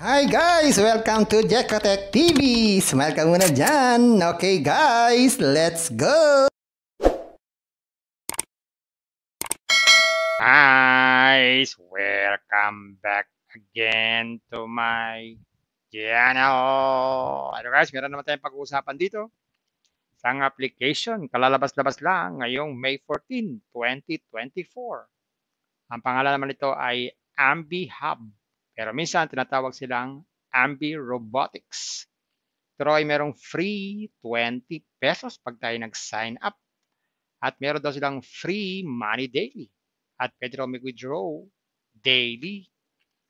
Hi guys! Welcome to Jekotech TV! Smile ka muna dyan! Okay guys, let's go! Guys, welcome back again to my channel! Ano guys, meron naman tayong pag-uusapan dito. Isang application, kalalabas-labas lang ngayong May 14, 2024. Ang pangalan naman nito ay AmbiHub. Pero minsan, tinatawag silang ambi-robotics. Pero ay merong free 20 pesos pag tayo nag-sign up. At meron daw silang free money daily. At pwede raw mag-withdraw daily.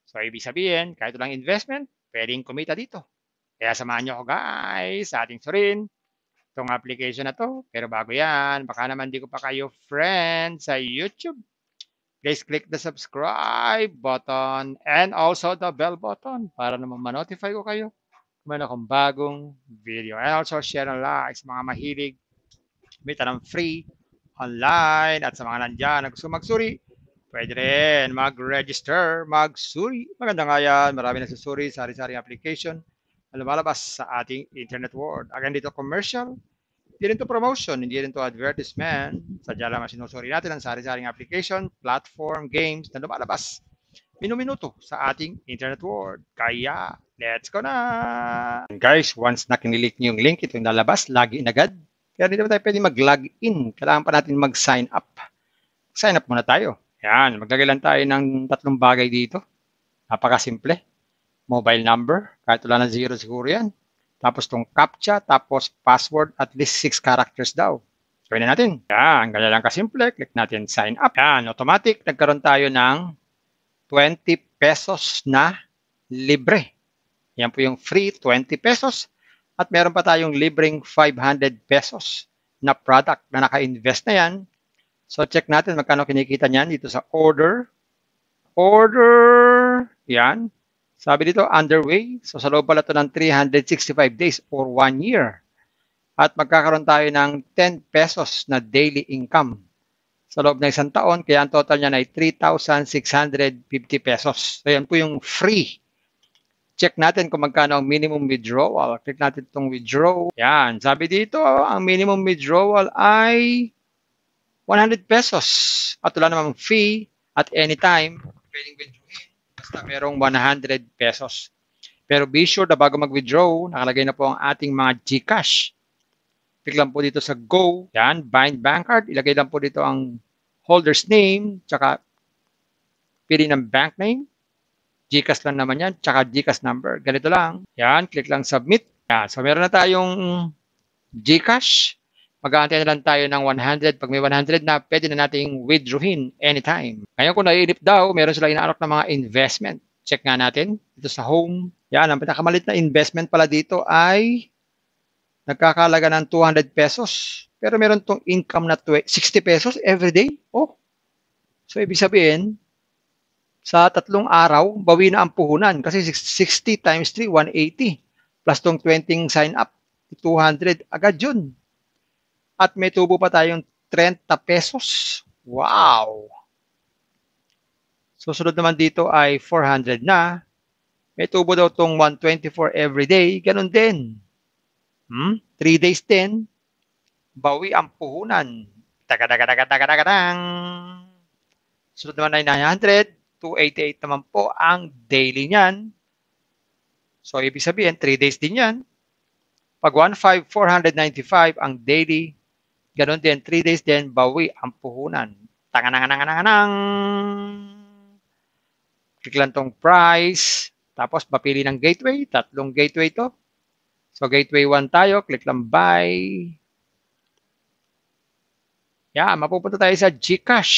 So, ibig sabihin, kahit lang investment, pwedeng kumita dito. Kaya samahan nyo ako guys ating surin itong application na to. Pero bago yan, baka naman di ko pa kayo friend sa YouTube. Please click the subscribe button and also the bell button para naman ma-notify ko kayo kung meron akong bagong video. And also share and likes mga mahilig kumita ng free online at sa mga nandyan na gusto magsuri, pwede rin mag-register, magsuri. Maganda nga yan. Marami nagsusuri, sari-sari application na lumalabas sa ating internet world. Again, dito commercial hindi rin to promotion, hindi rin to advertisement. Sadya lang ang sinusuri natin ang sari-saring application, platform, games na lumalabas. Minuminuto sa ating internet world. Kaya, let's go na! And guys, once na kinilik niyo yung link, ito yung lalabas, lagi in agad. Kaya hindi naman tayo pwede mag-login. Kailangan pa natin mag-sign up. Sign up muna tayo. Yan, maglagay lang tayo ng tatlong bagay dito. Napakasimple. Mobile number, kahit wala na zero siguro yan. Tapos tong CAPTCHA, tapos password at least 6 characters daw. Gawin na natin. Yan, ganyan lang kasimple. Click natin sign up. Yan, automatic. Nagkaroon tayo ng 20 pesos na libre. Yan po yung free 20 pesos. At meron pa tayong libreng 500 pesos na product na naka-invest na yan. So check natin magkano kinikita niyan dito sa order. Order, yan, sabi dito, underway. So sa loob pala ito ng 365 days or 1 year. At magkakaroon tayo ng 10 pesos na daily income sa loob ng isang taon. Kaya ang total niya ay 3,650 pesos. So yan po yung free. Check natin kung magkano ang minimum withdrawal. Click natin itong withdraw. Yan. Sabi dito, ang minimum withdrawal ay 100 pesos. At wala namang fee at any time. Pwedeng withdrawin na merong 100 pesos. Pero be sure na bago mag-withdraw, nakalagay na po ang ating mga GCash. Click lang po dito sa Go, yan, Bind Bank Card. Ilagay lang po dito ang holder's name, tsaka pili ng bank name. GCash lang naman yan, tsaka GCash number. Ganito lang. Yan, click lang Submit. Yan, so meron na tayong GCash mag-aantay na lang tayo ng 100. Pag may 100 na, pwede na nating withdrawin anytime. Ngayon kung naiilip daw, meron sila inaalok ng mga investment. Check nga natin dito sa home. Yan, ang pinakamalit na investment pala dito ay nagkakalaga ng 200 pesos. Pero meron tong income na 60 pesos every day. Oh. So, ibig sabihin, sa tatlong araw, bawi na ang puhunan kasi 60 times 3, 180. Plus tong 20 sign up, 200 agad yun. At may tubo pa tayong 30 pesos. Wow! Susunod naman dito ay 400 na. May tubo daw tong 124 every day. Ganun din. Hmm? 3 days din. Bawi ang puhunan. Tagadagadagadagadagadang. Sunod naman ay 900. 288 naman po ang daily niyan. So, ibig sabihin, 3 days din yan. Pag 1,5, 495 ang daily Ganon din, 3 days din, bawi ang puhunan. Tanganangananganang. Click lang tong price. Tapos, mapili ng gateway. Tatlong gateway to. So, gateway 1 tayo. Click lang buy. Yeah, mapupunta tayo sa Gcash.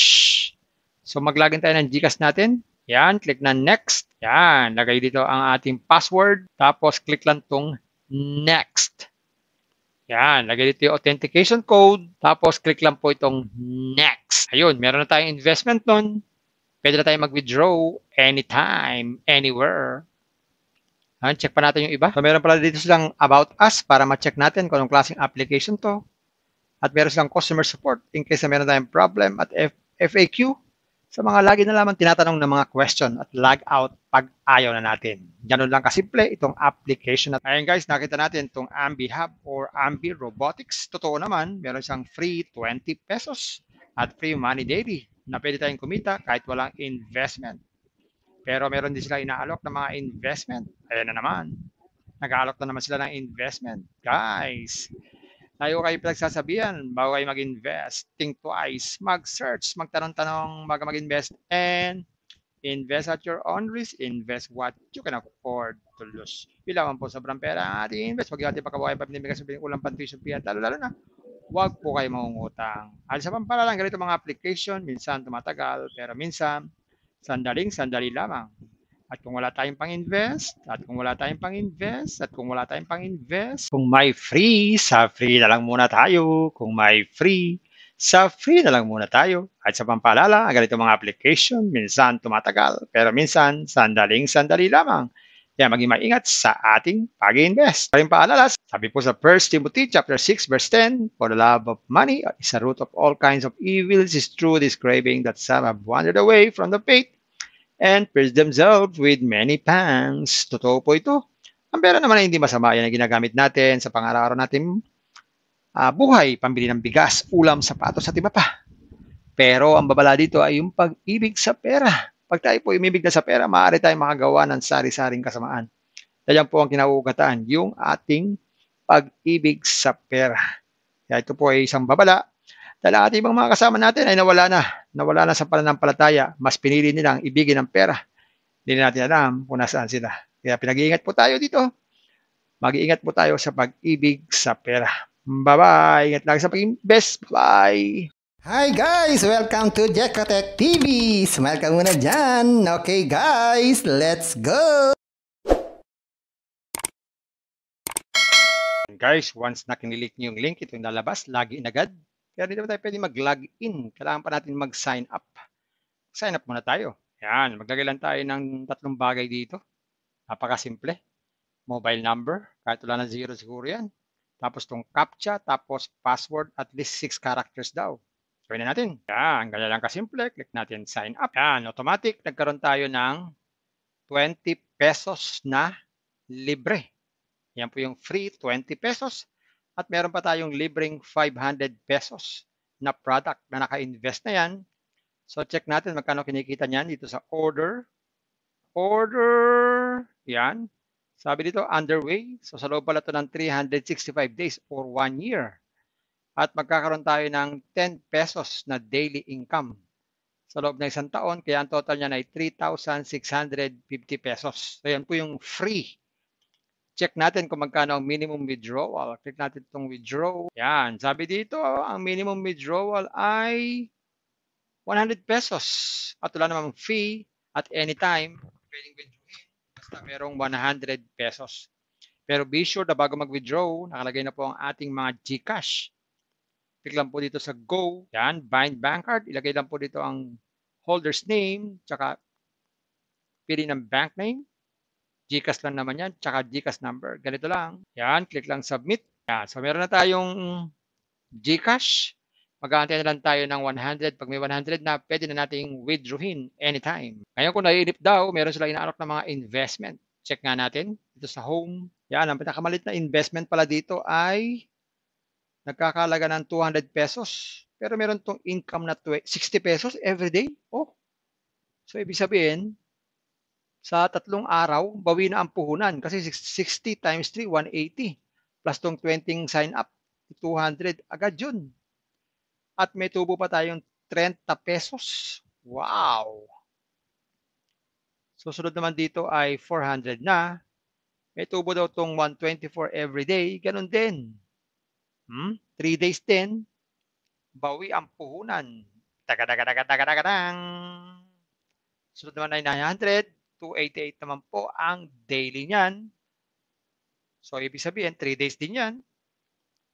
So, maglagin tayo ng Gcash natin. Yan, click na next. Yan, lagay dito ang ating password. Tapos, click lang tong next. Yan, lagay dito yung authentication code. Tapos, click lang po itong mhm. next. Ayun, meron na tayong investment nun. Pwede na tayong mag-withdraw anytime, anywhere. Ayan, check pa natin yung iba. So, meron pala dito silang about us para ma-check natin kung anong klaseng application to. At meron silang customer support in case na meron tayong problem at F FAQ sa mga lagi na lamang tinatanong ng mga question at log out pag ayaw na natin. Ganun lang kasimple itong application. At Ayan guys, nakita natin itong Ambi Hub or Ambi Robotics. Totoo naman, meron siyang free 20 pesos at free money daily na pwede tayong kumita kahit walang investment. Pero meron din sila inaalok ng mga investment. Ayan na naman. Nag-aalok na naman sila ng investment. Guys, Ayaw kayo sasabihan, bago kayo mag-invest. Think twice. Mag-search, magtanong-tanong bago mag-invest. And invest at your own risk. Invest what you can afford to lose. Yun po sobrang pera ang ating invest. Huwag yung ating pagkabuhay pa pinimigas ng ulang pantuisong piyan. Lalo-lalo na, huwag po kayo mangungutang. Alis sa pampala lang, ganito mga application, minsan tumatagal, pero minsan, sandaling sandali lamang. At kung wala tayong pang-invest, at kung wala tayong pang-invest, at kung wala tayong pang-invest, kung may free, sa free na lang muna tayo. Kung may free, sa free na lang muna tayo. At sa pampalala, ang ganito mga application, minsan tumatagal, pero minsan sandaling-sandali lamang. Kaya maging maingat sa ating pag-invest. Kaling paalala, sabi po sa 1 Timothy chapter 6 verse 10, For the love of money is a root of all kinds of evils. It is true, describing that some have wandered away from the faith and pierce themselves with many pangs. Totoo po ito. Ang pera naman ay hindi masama. Yan ang ginagamit natin sa pang-araw-araw natin uh, buhay, pambili ng bigas, ulam, sapatos at iba pa. Pero ang babala dito ay yung pag-ibig sa pera. Pag tayo po umibig na sa pera, maaari tayong makagawa ng sari-saring kasamaan. Yan po ang kinaugatan, yung ating pag-ibig sa pera. Kaya ito po ay isang babala dahil ang ating mga kasama natin ay nawala na nawala na sa pananampalataya, mas pinili nilang ibigin ng pera. Hindi natin alam kung nasaan sila. Kaya pinag-iingat po tayo dito. Mag-iingat po tayo sa pag-ibig sa pera. Bye-bye! Ingat lang sa pag best. Bye! Hi guys! Welcome to Jekotech TV! Smile ka muna dyan! Okay guys, let's go! Guys, once na kinilik niyo yung link, ito yung lalabas, lagi in pero hindi naman tayo pwede mag in. Kailangan pa natin mag-sign up. Sign up muna tayo. Yan, maglagay lang tayo ng tatlong bagay dito. Napakasimple. Mobile number, kahit wala na zero siguro yan. Tapos tong captcha, tapos password, at least 6 characters daw. Gawin na natin. Yan, ganyan lang kasimple. Click natin sign up. Yan, automatic. Nagkaroon tayo ng 20 pesos na libre. Yan po yung free 20 pesos. At meron pa tayong libreng 500 pesos na product na naka-invest na yan. So check natin magkano kinikita niyan dito sa order. Order, yan. Sabi dito, underway. So sa loob pala ito ng 365 days or 1 year. At magkakaroon tayo ng 10 pesos na daily income sa loob ng isang taon. Kaya ang total niya ay 3,650 pesos. So yan po yung free check natin kung magkano ang minimum withdrawal. Click natin itong withdraw. Yan. Sabi dito, ang minimum withdrawal ay 100 pesos. At wala namang fee at any time. Pwedeng withdrawin. Basta merong 100 pesos. Pero be sure na bago mag-withdraw, nakalagay na po ang ating mga GCash. Click lang po dito sa Go. Yan. Bind bank card. Ilagay lang po dito ang holder's name. Tsaka pili ng bank name. Gcash lang naman yan, tsaka Gcash number. Ganito lang. Yan, click lang submit. Yan. So, meron na tayong Gcash. Mag-aantay na lang tayo ng 100. Pag may 100 na, pwede na nating withdrawin anytime. Ngayon kung naiilip daw, meron sila inaalok ng mga investment. Check nga natin dito sa home. Yan, ang pinakamalit na investment pala dito ay nagkakalaga ng 200 pesos. Pero meron tong income na 60 pesos every day. Oh. So, ibig sabihin, sa tatlong araw, bawi na ang puhunan kasi 60 times 3, 180. Plus tong 20 sign up, 200 agad yun. At may tubo pa tayong 30 pesos. Wow! Susunod naman dito ay 400 na. May tubo daw tong 124 every day. Ganun din. Hmm? 3 days din. Bawi ang puhunan. Tagadagadagadagadagadang. Susunod naman ay 900. 288 naman po ang daily niyan. So, ibig sabihin, 3 days din yan.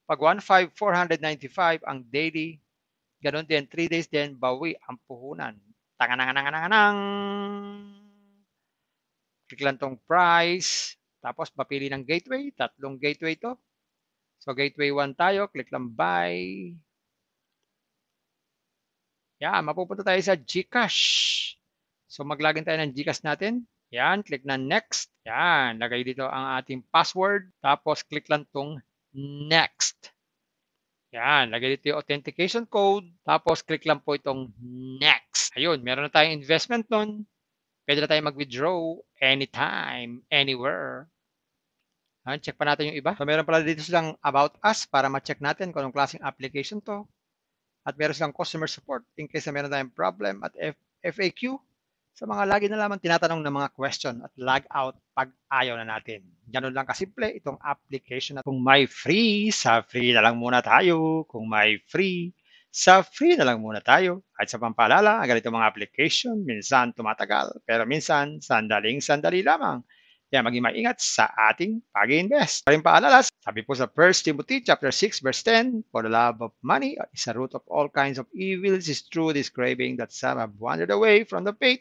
Pag 15495 ang daily. ganun din, 3 days din, bawi ang puhunan. Tanganangananganang. Click lang tong price. Tapos, mapili ng gateway. Tatlong gateway to. So, gateway 1 tayo. Click lang buy. yeah, mapupunta tayo sa Gcash. So mag-login tayo ng GCash natin. Yan, click na next. Yan, lagay dito ang ating password. Tapos click lang tong next. Yan, lagay dito yung authentication code. Tapos click lang po itong next. Ayun, meron na tayong investment nun. Pwede na tayong mag-withdraw anytime, anywhere. Ayan, check pa natin yung iba. So, meron pala dito silang about us para ma-check natin kung anong klaseng application to. At meron silang customer support in case na meron tayong problem at F FAQ sa mga lagi na lamang tinatanong ng mga question at log out pag ayaw na natin. Ganun lang kasimple itong application na kung may free, sa free na lang muna tayo. Kung may free, sa free na lang muna tayo. At sa pampalala, ang ganito mga application, minsan tumatagal, pero minsan sandaling sandali lamang. Kaya maging maingat sa ating pag-invest. Parin paalala, sabi po sa 1 Timothy chapter 6 verse 10, For the love of money is a root of all kinds of evils. It is true, describing that some have wandered away from the faith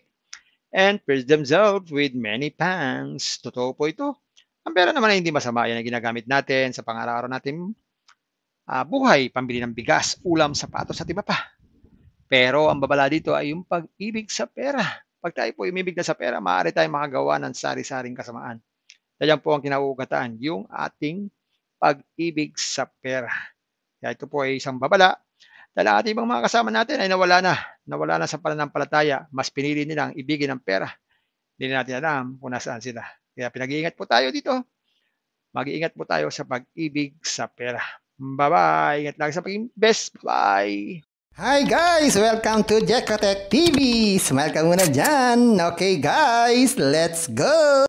and pierce themselves with many pants. Totoo po ito. Ang pera naman ay hindi masama. Yan ang ginagamit natin sa pangaraw-araw natin uh, buhay, pambili ng bigas, ulam, sapatos at iba pa. Pero ang babala dito ay yung pag-ibig sa pera. Pag tayo po umibig na sa pera, maaari tayong makagawa ng sari-saring kasamaan. Kaya po ang kinauugataan, yung ating pag-ibig sa pera. Kaya ito po ay isang babala dahil ang ating mga kasama natin ay nawala na, nawala na sa pananampalataya, mas pinili nilang ibigin ang pera. Hindi natin alam kung nasaan sila. Kaya pinag-iingat po tayo dito. Mag-iingat po tayo sa pag-ibig sa pera. Bye-bye. Ingat lang sa pag best. Bye. Hi guys! Welcome to Jekotech TV! Smile ka muna dyan! Okay guys, let's go!